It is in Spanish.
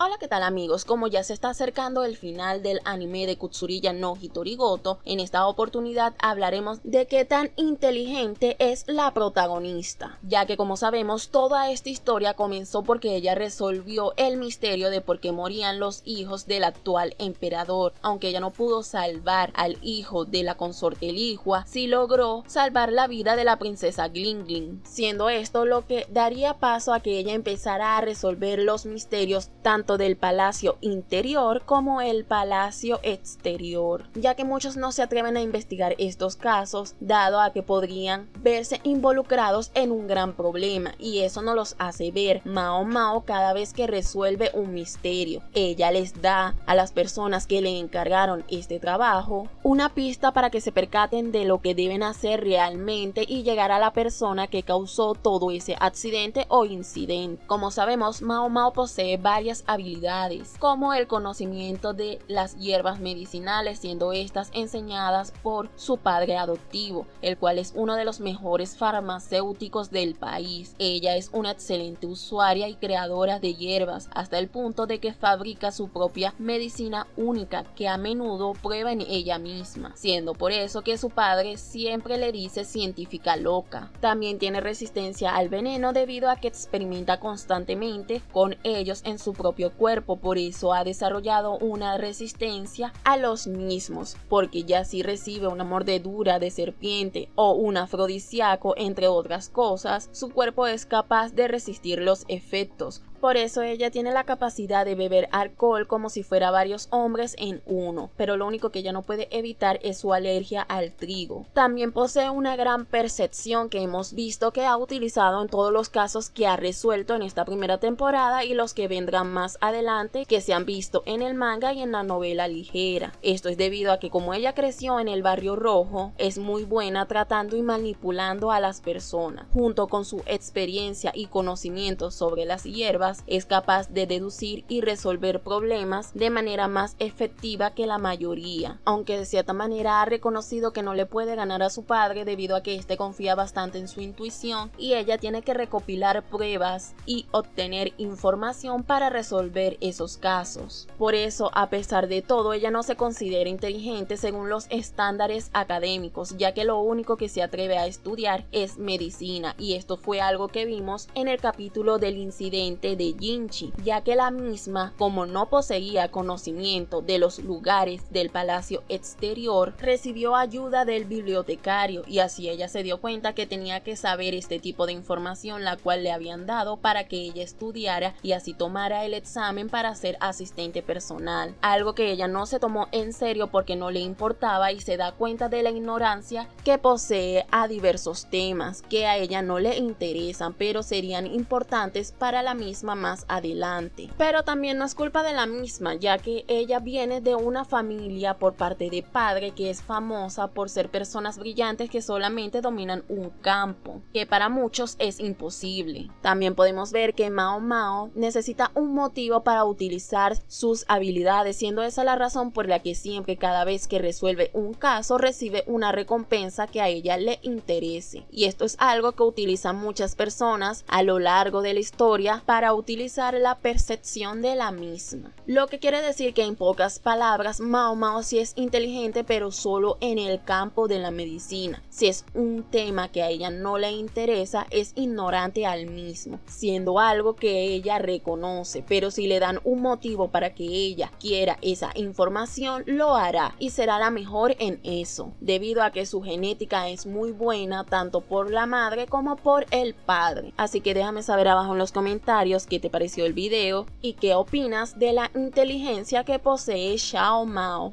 Hola qué tal amigos, como ya se está acercando el final del anime de Kutsurilla no Hitorigoto, en esta oportunidad hablaremos de qué tan inteligente es la protagonista, ya que como sabemos toda esta historia comenzó porque ella resolvió el misterio de por qué morían los hijos del actual emperador, aunque ella no pudo salvar al hijo de la consorte Lihua sí logró salvar la vida de la princesa Glingling siendo esto lo que daría paso a que ella empezara a resolver los misterios tanto del palacio interior como el palacio exterior, ya que muchos no se atreven a investigar estos casos, dado a que podrían verse involucrados en un gran problema, y eso no los hace ver Mao Mao cada vez que resuelve un misterio. Ella les da a las personas que le encargaron este trabajo una pista para que se percaten de lo que deben hacer realmente y llegar a la persona que causó todo ese accidente o incidente. Como sabemos, Mao Mao posee varias habilidades habilidades, como el conocimiento de las hierbas medicinales, siendo estas enseñadas por su padre adoptivo, el cual es uno de los mejores farmacéuticos del país. Ella es una excelente usuaria y creadora de hierbas, hasta el punto de que fabrica su propia medicina única que a menudo prueba en ella misma, siendo por eso que su padre siempre le dice científica loca. También tiene resistencia al veneno debido a que experimenta constantemente con ellos en su propio cuerpo, por eso ha desarrollado una resistencia a los mismos, porque ya si recibe una mordedura de serpiente o un afrodisíaco, entre otras cosas, su cuerpo es capaz de resistir los efectos, por eso ella tiene la capacidad de beber alcohol como si fuera varios hombres en uno, pero lo único que ella no puede evitar es su alergia al trigo. También posee una gran percepción que hemos visto que ha utilizado en todos los casos que ha resuelto en esta primera temporada y los que vendrán más adelante que se han visto en el manga y en la novela ligera. Esto es debido a que como ella creció en el barrio rojo, es muy buena tratando y manipulando a las personas. Junto con su experiencia y conocimiento sobre las hierbas, es capaz de deducir y resolver problemas de manera más efectiva que la mayoría, aunque de cierta manera ha reconocido que no le puede ganar a su padre debido a que éste confía bastante en su intuición y ella tiene que recopilar pruebas y obtener información para resolver esos casos. Por eso, a pesar de todo, ella no se considera inteligente según los estándares académicos, ya que lo único que se atreve a estudiar es medicina y esto fue algo que vimos en el capítulo del incidente de Jinchi, ya que la misma, como no poseía conocimiento de los lugares del palacio exterior, recibió ayuda del bibliotecario y así ella se dio cuenta que tenía que saber este tipo de información la cual le habían dado para que ella estudiara y así tomara el examen para ser asistente personal, algo que ella no se tomó en serio porque no le importaba y se da cuenta de la ignorancia que posee a diversos temas que a ella no le interesan pero serían importantes para la misma más adelante. Pero también no es culpa de la misma, ya que ella viene de una familia por parte de padre que es famosa por ser personas brillantes que solamente dominan un campo, que para muchos es imposible. También podemos ver que Mao Mao necesita un motivo para utilizar sus habilidades, siendo esa la razón por la que siempre cada vez que resuelve un caso recibe una recompensa que a ella le interese. Y esto es algo que utilizan muchas personas a lo largo de la historia para utilizar la percepción de la misma. Lo que quiere decir que en pocas palabras, Mao Mao sí es inteligente, pero solo en el campo de la medicina. Si es un tema que a ella no le interesa, es ignorante al mismo, siendo algo que ella reconoce, pero si le dan un motivo para que ella quiera esa información, lo hará y será la mejor en eso, debido a que su genética es muy buena tanto por la madre como por el padre. Así que déjame saber abajo en los comentarios qué te pareció el video y qué opinas de la inteligencia que posee Xiao Mao.